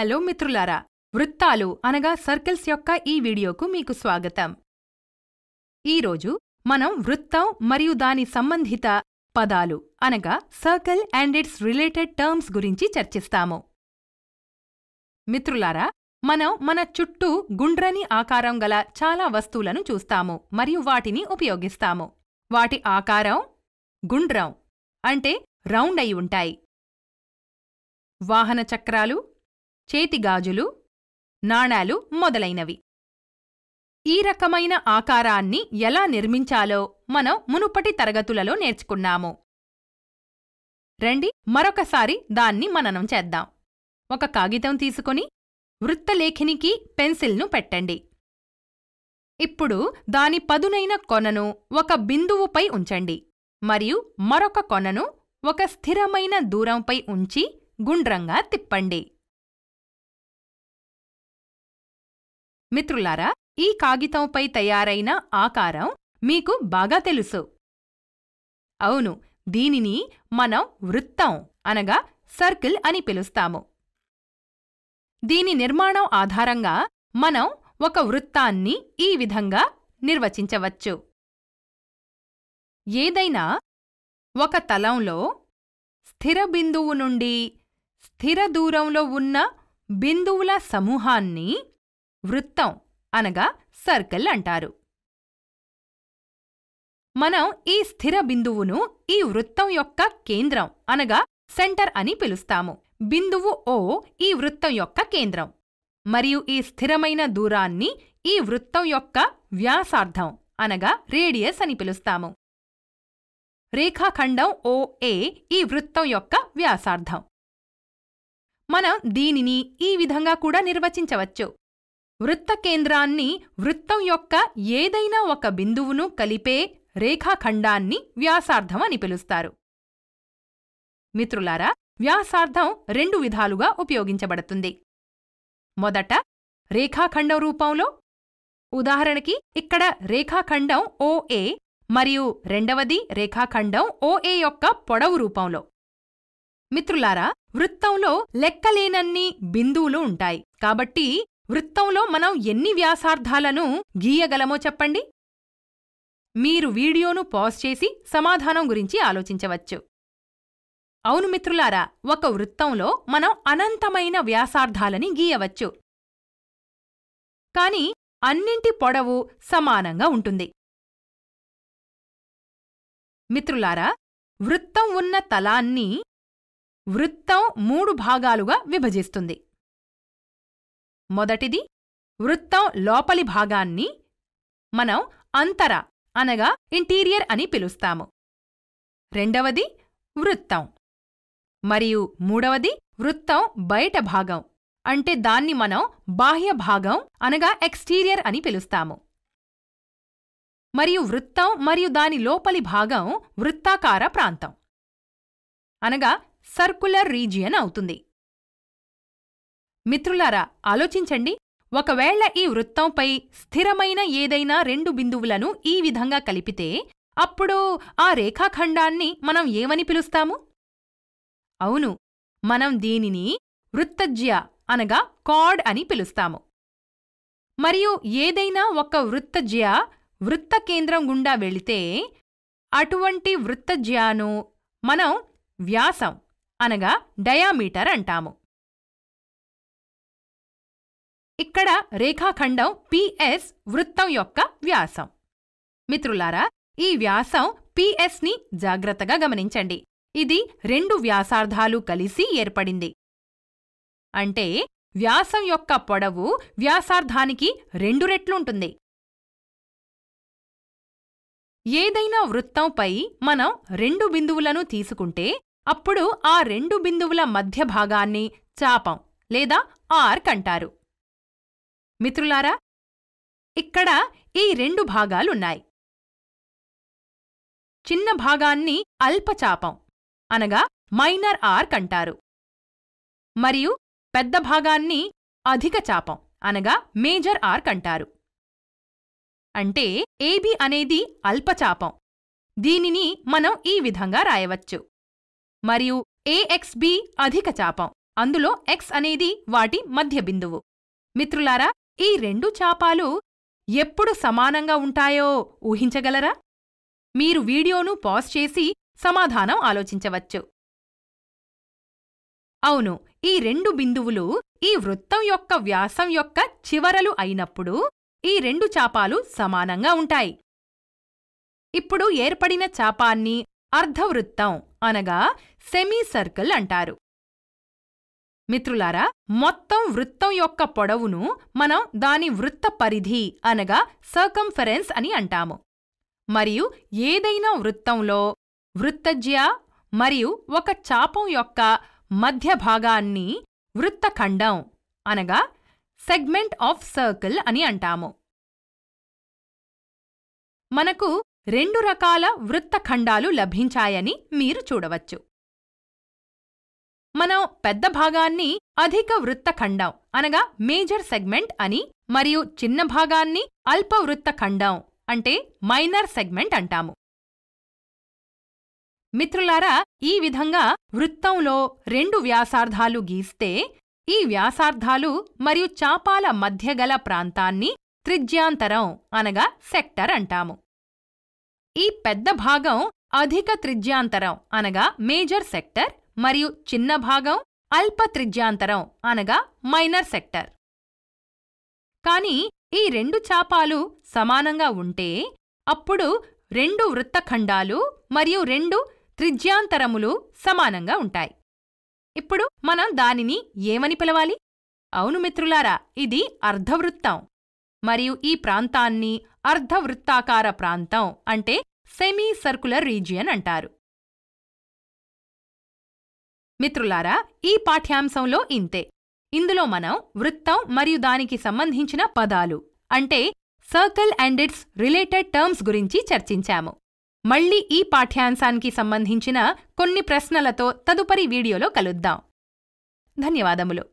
hello మిత్రులారా వృత్తాలు అనగా సర్కిల్స్ యొక్క ఈ వీడియోకు మీకు స్వాగతం ఈరోజు మనం వృత్తం మరియు దాని సంబంధిత పదాలు అనగా circle and its related terms గురించి చర్చిస్తాము మిత్రులారా మనం మన చుట్టూ గుండ్రని ఆకారం గల చాలా వస్తువులను చూస్తాము మరియు వాటిని ఉపయోగిస్తాము వాటి ఆకారం గుండ్రం అంటే రౌండ్ అయి ఉంటాయి వాహన చక్రాలు చేతిగాజులు నాణాలు మొదలైనవి ఈ రకమైన ఆకారాన్ని ఎలా నిర్మించాలో మనం మునుపటి తరగతులలో నేర్చుకున్నాము రండి మరొకసారి దాన్ని మననం చేద్దాం ఒక కాగితం తీసుకుని వృత్తలేఖినికి పెన్సిల్ను పెట్టండి ఇప్పుడు దాని పదునైన కొనను ఒక బిందువుపై ఉంచండి మరియు మరొక కొనను ఒక స్థిరమైన దూరంపై ఉంచి గుండ్రంగా తిప్పండి మిత్రులారా ఈ కాగితంపై తయారైన ఆకారం మీకు బాగా తెలుసు అవును దీనిని మనం వృత్తం అనగా సర్కిల్ అని పిలుస్తాము దీని నిర్మాణం ఆధారంగా మనం ఒక వృత్తాన్ని ఈ విధంగా నిర్వచించవచ్చు ఏదైనా ఒక తలంలో స్థిర బిందువు నుండి స్థిర దూరంలో ఉన్న బిందువుల సమూహాన్ని వృత్తం అనగా సర్కిల్ అంటారు మనం ఈ స్థిర బిందువును ఈ వృత్తం యొక్క కేంద్రం అనగా సెంటర్ అని పిలుస్తాము బిందువు ఓ ఈ వృత్తం యొక్క కేంద్రం మరియు ఈ స్థిరమైన దూరాన్ని ఈ వృత్తం యొక్క వ్యాసార్థం అనగా రేడియస్ అని పిలుస్తాము రేఖాఖండం ఓఏ ఈ వృత్తం యొక్క వ్యాసార్థం మనం దీనిని ఈ విధంగా కూడా నిర్వచించవచ్చు వృత్త కేంద్రాన్ని వృత్తం యొక్క ఏదైనా ఒక బిందువును కలిపే రేఖాఖండాన్ని వ్యాసార్థం అని పిలుస్తారు మిత్రులారా వ్యాసార్థం రెండు విధాలుగా ఉపయోగించబడుతుంది మొదట రేఖాఖండం రూపంలో ఉదాహరణకి ఇక్కడ రేఖాఖండం ఓఏ మరియు రెండవది రేఖాఖండం ఓఏ యొక్క పొడవు రూపంలో మిత్రులారా వృత్తంలో లెక్కలేనన్ని బిందువులు ఉంటాయి కాబట్టి వృత్తంలో మనం ఎన్ని వ్యాసార్థాలను గీయగలమో చెప్పండి మీరు వీడియోను పాజ్ చేసి సమాధానం గురించి ఆలోచించవచ్చు అవును మిత్రులారా ఒక వృత్తంలో మనం అనంతమైన వ్యాసార్థాలని గీయవచ్చు కాని అన్నింటి పొడవు సమానంగా ఉంటుంది మిత్రులారా వృత్తం ఉన్న తలాన్ని వృత్తం మూడు భాగాలుగా విభజిస్తుంది మొదటిది వృత్తం లోపలి భాగాన్ని మనం అంతర అనగా ఇంటీరియర్ అని పిలుస్తాము రెండవది వృత్తం మరియు మూడవది వృత్తం బయట భాగం అంటే దాన్ని మనం బాహ్య భాగం అనగా ఎక్స్టీరియర్ అని పిలుస్తాము మరియు వృత్తం మరియు దాని లోపలి భాగం వృత్తాకార ప్రాంతం అనగా సర్కులర్ రీజియన్ అవుతుంది మిత్రులారా ఆలోచించండి ఒకవేళ ఈ వృత్తంపై స్థిరమైన ఏదైనా రెండు బిందువులను ఈ విధంగా కలిపితే అప్పుడు ఆ రేఖాఖండాన్ని మనం ఏమని పిలుస్తాము అవును మనం దీనిని వృత్తజ్య అనగా కాడ్ అని పిలుస్తాము మరియు ఏదైనా ఒక వృత్తజ్య వృత్త కేంద్రం గుండా వెళితే అటువంటి వృత్తజ్యాను మనం వ్యాసం అనగా డయామీటర్ అంటాము ఇక్కడ రేఖాఖండం పిఎస్ వృత్తం యొక్క వ్యాసం మిత్రులారా ఈ వ్యాసం పిఎస్ని జాగ్రత్తగా గమనించండి ఇది రెండు వ్యాసార్థాలు కలిసి ఏర్పడింది అంటే వ్యాసం యొక్క పొడవు వ్యాసార్థానికి రెండు రెట్లుంటుంది ఏదైనా వృత్తంపై మనం రెండు బిందువులను తీసుకుంటే అప్పుడు ఆ రెండు బిందువుల మధ్య భాగాన్ని చాపం లేదా ఆర్క్ అంటారు మిత్రులారా ఇక్కడ ఈ రెండు భాగాలున్నాయి చిన్న భాగాన్ని అల్పచాపం అనగా మైనర్ ఆర్క్ అంటారు మరియు పెద్ద భాగాన్ని అధిక చాపం అనగా మేజర్ ఆర్క్ అంటారు అంటే ఏబి అనేది అల్పచాపం దీనిని మనం ఈ విధంగా రాయవచ్చు మరియు ఏఎక్స్బి అధిక చాపం అందులో ఎక్స్ అనేది వాటి మధ్య బిందువు మిత్రులారా ఈ రెండు చాపాలు ఎప్పుడు సమానంగా ఉంటాయో ఊహించగలరా మీరు వీడియోను పాజ్ చేసి సమాధానం ఆలోచించవచ్చు అవును ఈ రెండు బిందువులు ఈ వృత్తం యొక్క వ్యాసం యొక్క చివరలు అయినప్పుడు ఈ రెండు చాపాలు సమానంగా ఉంటాయి ఇప్పుడు ఏర్పడిన చాపాన్ని అర్ధవృత్తం అనగా సెమీ సర్కిల్ అంటారు మిత్రులారా మొత్తం వృత్తం యొక్క పొడవును మనం దాని వృత్త పరిధి అనగా సర్కంఫరెన్స్ అని అంటాము మరియు ఏదైనా వృత్తంలో వృత్తజ్య మరియు ఒక చాపం యొక్క మధ్య భాగాన్ని వృత్తఖండం అనగా సెగ్మెంట్ ఆఫ్ సర్కిల్ అని అంటాము మనకు రెండు రకాల వృత్తఖండాలు లభించాయని మీరు చూడవచ్చు మనం పెద్ద భాగాన్ని అధిక వృత్తఖండం అనగా మేజర్ సెగ్మెంట్ అని మరియు చిన్న భాగాన్ని అల్ప వృత్తఖండం అంటే మైనర్ సెగ్మెంట్ అంటాము మిత్రులారా ఈ విధంగా వృత్తంలో రెండు వ్యాసార్థాలు గీస్తే ఈ వ్యాసార్థాలు మరియు చాపాల మధ్యగల ప్రాంతాన్ని త్రిజ్యాంతరం అనగా సెక్టర్ అంటాము ఈ పెద్ద భాగం అధిక త్రిజ్యాంతరం అనగా మేజర్ సెక్టర్ మరియు చిన్న భాగం అల్ప త్రిజ్యాంతరం అనగా మైనర్ సెక్టర్ కానీ ఈ రెండు చాపాలు సమానంగా ఉంటే అప్పుడు రెండు వృత్తఖండాలు మరియు రెండు త్రిజ్యాంతరములు సమానంగా ఉంటాయి ఇప్పుడు మనం దానిని ఏమని పిలవాలి అవును మిత్రులారా ఇది అర్ధవృత్తం మరియు ఈ ప్రాంతాన్ని అర్ధవృత్తాకార ప్రాంతం అంటే సెమీ సర్కులర్ రీజియన్ అంటారు మిత్రులారా ఈ పాఠ్యాంశంలో ఇంతే ఇందులో మనం వృత్తం మరియు దానికి సంబంధించిన పదాలు అంటే circle and its related terms గురించి చర్చించాము మళ్ళీ ఈ పాఠ్యాంశానికి సంబంధించిన కొన్ని ప్రశ్నలతో తదుపరి వీడియోలో కలుద్దాం ధన్యవాదములు